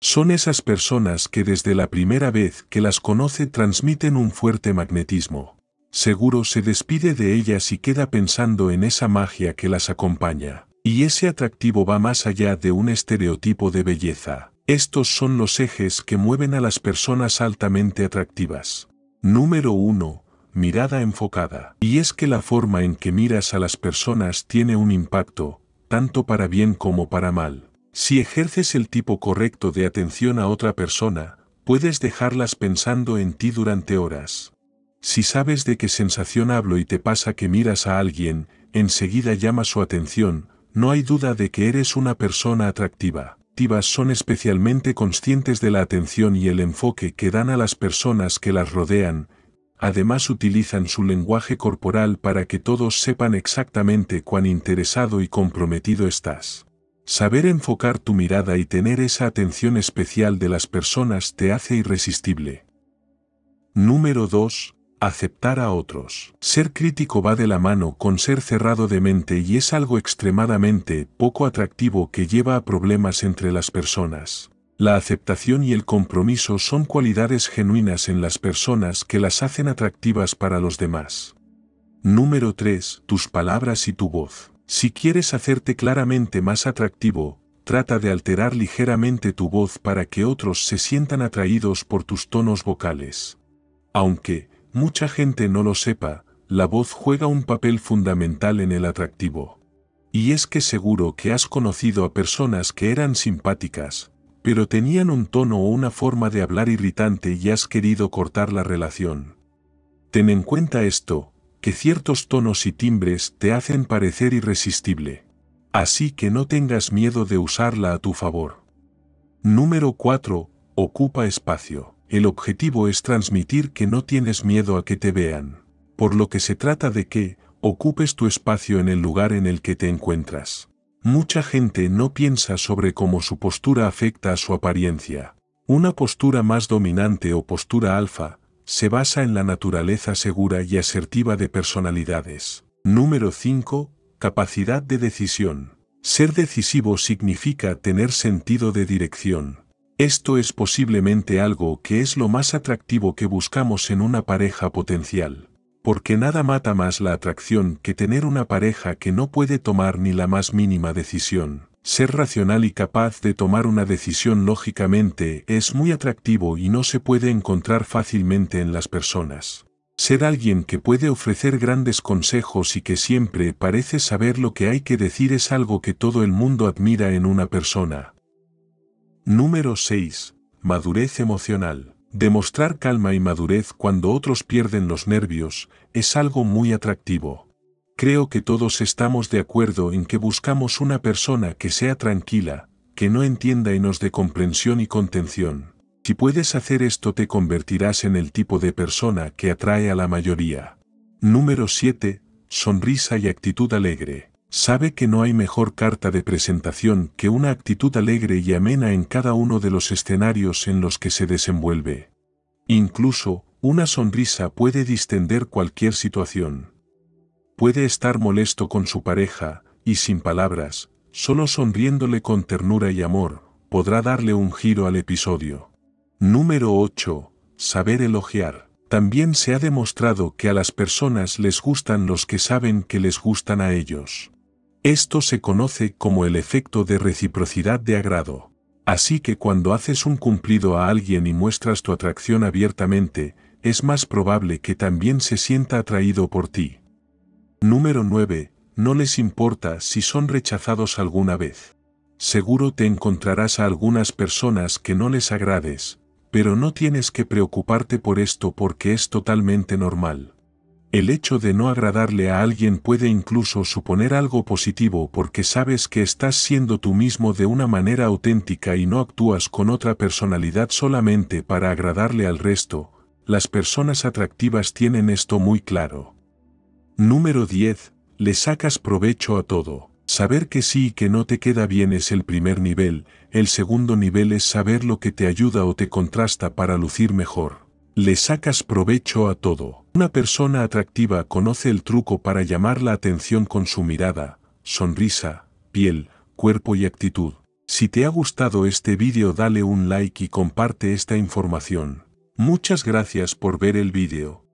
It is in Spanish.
Son esas personas que desde la primera vez que las conoce transmiten un fuerte magnetismo. Seguro se despide de ellas y queda pensando en esa magia que las acompaña. Y ese atractivo va más allá de un estereotipo de belleza. Estos son los ejes que mueven a las personas altamente atractivas. Número 1. Mirada enfocada. Y es que la forma en que miras a las personas tiene un impacto, tanto para bien como para mal. Si ejerces el tipo correcto de atención a otra persona, puedes dejarlas pensando en ti durante horas. Si sabes de qué sensación hablo y te pasa que miras a alguien, enseguida llama su atención, no hay duda de que eres una persona atractiva. Tibas son especialmente conscientes de la atención y el enfoque que dan a las personas que las rodean, además utilizan su lenguaje corporal para que todos sepan exactamente cuán interesado y comprometido estás. Saber enfocar tu mirada y tener esa atención especial de las personas te hace irresistible. Número 2. Aceptar a otros. Ser crítico va de la mano con ser cerrado de mente y es algo extremadamente poco atractivo que lleva a problemas entre las personas. La aceptación y el compromiso son cualidades genuinas en las personas que las hacen atractivas para los demás. Número 3. Tus palabras y tu voz. Si quieres hacerte claramente más atractivo, trata de alterar ligeramente tu voz para que otros se sientan atraídos por tus tonos vocales. Aunque mucha gente no lo sepa, la voz juega un papel fundamental en el atractivo. Y es que seguro que has conocido a personas que eran simpáticas, pero tenían un tono o una forma de hablar irritante y has querido cortar la relación. Ten en cuenta esto, que ciertos tonos y timbres te hacen parecer irresistible. Así que no tengas miedo de usarla a tu favor. Número 4. Ocupa espacio. El objetivo es transmitir que no tienes miedo a que te vean. Por lo que se trata de que, ocupes tu espacio en el lugar en el que te encuentras. Mucha gente no piensa sobre cómo su postura afecta a su apariencia. Una postura más dominante o postura alfa, se basa en la naturaleza segura y asertiva de personalidades. Número 5. Capacidad de decisión. Ser decisivo significa tener sentido de dirección. Esto es posiblemente algo que es lo más atractivo que buscamos en una pareja potencial, porque nada mata más la atracción que tener una pareja que no puede tomar ni la más mínima decisión. Ser racional y capaz de tomar una decisión lógicamente es muy atractivo y no se puede encontrar fácilmente en las personas. Ser alguien que puede ofrecer grandes consejos y que siempre parece saber lo que hay que decir es algo que todo el mundo admira en una persona. Número 6. Madurez emocional. Demostrar calma y madurez cuando otros pierden los nervios es algo muy atractivo. Creo que todos estamos de acuerdo en que buscamos una persona que sea tranquila, que no entienda y nos dé comprensión y contención. Si puedes hacer esto te convertirás en el tipo de persona que atrae a la mayoría. Número 7. Sonrisa y actitud alegre. Sabe que no hay mejor carta de presentación que una actitud alegre y amena en cada uno de los escenarios en los que se desenvuelve. Incluso, una sonrisa puede distender cualquier situación puede estar molesto con su pareja, y sin palabras, solo sonriéndole con ternura y amor, podrá darle un giro al episodio. Número 8. Saber elogiar. También se ha demostrado que a las personas les gustan los que saben que les gustan a ellos. Esto se conoce como el efecto de reciprocidad de agrado. Así que cuando haces un cumplido a alguien y muestras tu atracción abiertamente, es más probable que también se sienta atraído por ti. Número 9. No les importa si son rechazados alguna vez. Seguro te encontrarás a algunas personas que no les agrades, pero no tienes que preocuparte por esto porque es totalmente normal. El hecho de no agradarle a alguien puede incluso suponer algo positivo porque sabes que estás siendo tú mismo de una manera auténtica y no actúas con otra personalidad solamente para agradarle al resto. Las personas atractivas tienen esto muy claro. Número 10. Le sacas provecho a todo. Saber que sí y que no te queda bien es el primer nivel, el segundo nivel es saber lo que te ayuda o te contrasta para lucir mejor. Le sacas provecho a todo. Una persona atractiva conoce el truco para llamar la atención con su mirada, sonrisa, piel, cuerpo y actitud. Si te ha gustado este vídeo dale un like y comparte esta información. Muchas gracias por ver el vídeo.